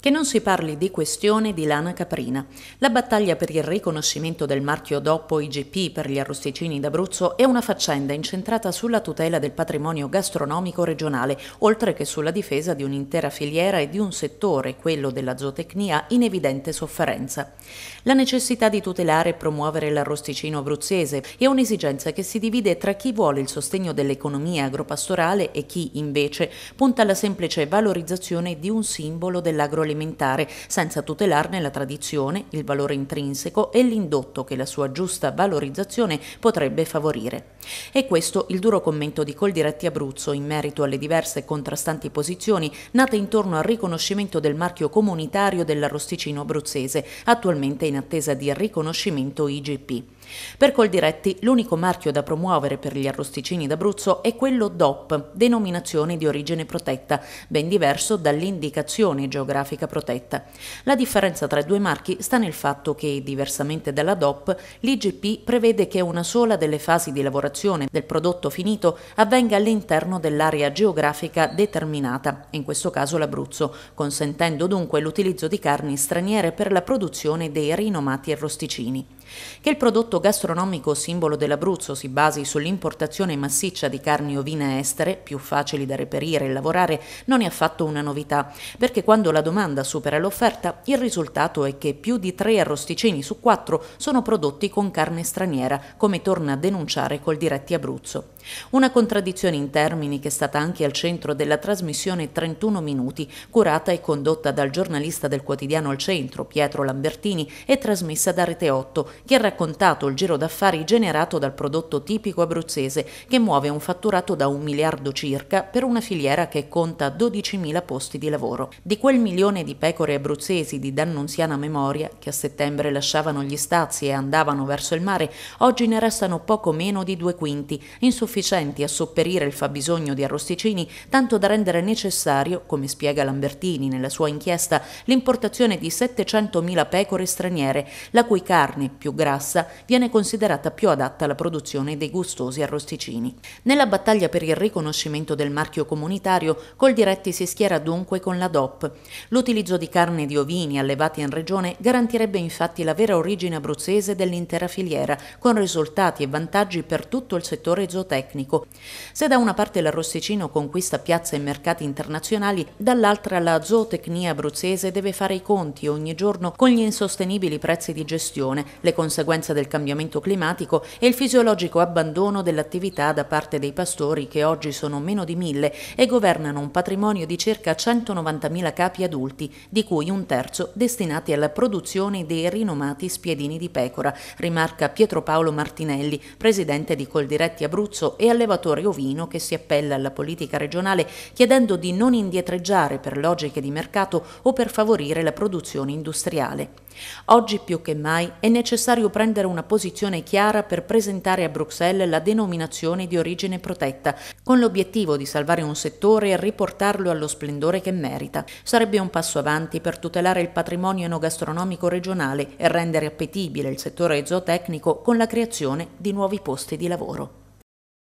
Che non si parli di questione di lana caprina. La battaglia per il riconoscimento del marchio DOPPO IGP per gli arrosticini d'Abruzzo è una faccenda incentrata sulla tutela del patrimonio gastronomico regionale, oltre che sulla difesa di un'intera filiera e di un settore, quello della zootecnia, in evidente sofferenza. La necessità di tutelare e promuovere l'arrosticino abruzzese è un'esigenza che si divide tra chi vuole il sostegno dell'economia agropastorale e chi, invece, punta alla semplice valorizzazione di un simbolo dell'agroalimentare alimentare, senza tutelarne la tradizione, il valore intrinseco e l'indotto che la sua giusta valorizzazione potrebbe favorire. E questo il duro commento di Coldiretti Abruzzo in merito alle diverse e contrastanti posizioni nate intorno al riconoscimento del marchio comunitario dell'arrosticino abruzzese, attualmente in attesa di riconoscimento IGP. Per Coldiretti l'unico marchio da promuovere per gli arrosticini d'Abruzzo è quello DOP, denominazione di origine protetta, ben diverso dall'indicazione geografica protetta. La differenza tra i due marchi sta nel fatto che, diversamente dalla DOP, l'IGP prevede che una sola delle fasi di lavorazione del prodotto finito avvenga all'interno dell'area geografica determinata, in questo caso l'Abruzzo, consentendo dunque l'utilizzo di carni straniere per la produzione dei rinomati arrosticini. Che il prodotto gastronomico simbolo dell'Abruzzo si basi sull'importazione massiccia di carni ovine estere, più facili da reperire e lavorare, non è affatto una novità, perché quando la domanda supera l'offerta, il risultato è che più di tre arrosticini su quattro sono prodotti con carne straniera, come torna a denunciare col diretti Abruzzo. Una contraddizione in termini che è stata anche al centro della trasmissione 31 minuti, curata e condotta dal giornalista del quotidiano al centro Pietro Lambertini e trasmessa da Rete 8, che ha raccontato il giro d'affari generato dal prodotto tipico abruzzese che muove un fatturato da un miliardo circa per una filiera che conta 12.000 posti di lavoro. Di quel milione di pecore abruzzesi di dannunziana memoria che a settembre lasciavano gli stazi e andavano verso il mare, oggi ne restano poco meno di due quinti, insufficienti a sopperire il fabbisogno di arrosticini tanto da rendere necessario, come spiega Lambertini nella sua inchiesta, l'importazione di 700.000 pecore straniere, la cui carne più grassa viene considerata più adatta alla produzione dei gustosi arrosticini. Nella battaglia per il riconoscimento del marchio comunitario, Coldiretti si schiera dunque con la DOP. L'utilizzo di carne di ovini allevati in regione garantirebbe infatti la vera origine abruzzese dell'intera filiera, con risultati e vantaggi per tutto il settore zootecnico. Se da una parte l'arrosticino conquista piazza e mercati internazionali, dall'altra la zootecnia abruzzese deve fare i conti ogni giorno con gli insostenibili prezzi di gestione, le conseguenze del cambiamento cambiamento climatico e il fisiologico abbandono dell'attività da parte dei pastori che oggi sono meno di mille e governano un patrimonio di circa 190.000 capi adulti, di cui un terzo destinati alla produzione dei rinomati spiedini di pecora, rimarca Pietro Paolo Martinelli, presidente di Coldiretti Abruzzo e allevatore ovino che si appella alla politica regionale chiedendo di non indietreggiare per logiche di mercato o per favorire la produzione industriale. Oggi più che mai è necessario prendere una posizione chiara per presentare a Bruxelles la denominazione di origine protetta, con l'obiettivo di salvare un settore e riportarlo allo splendore che merita. Sarebbe un passo avanti per tutelare il patrimonio enogastronomico regionale e rendere appetibile il settore zootecnico con la creazione di nuovi posti di lavoro.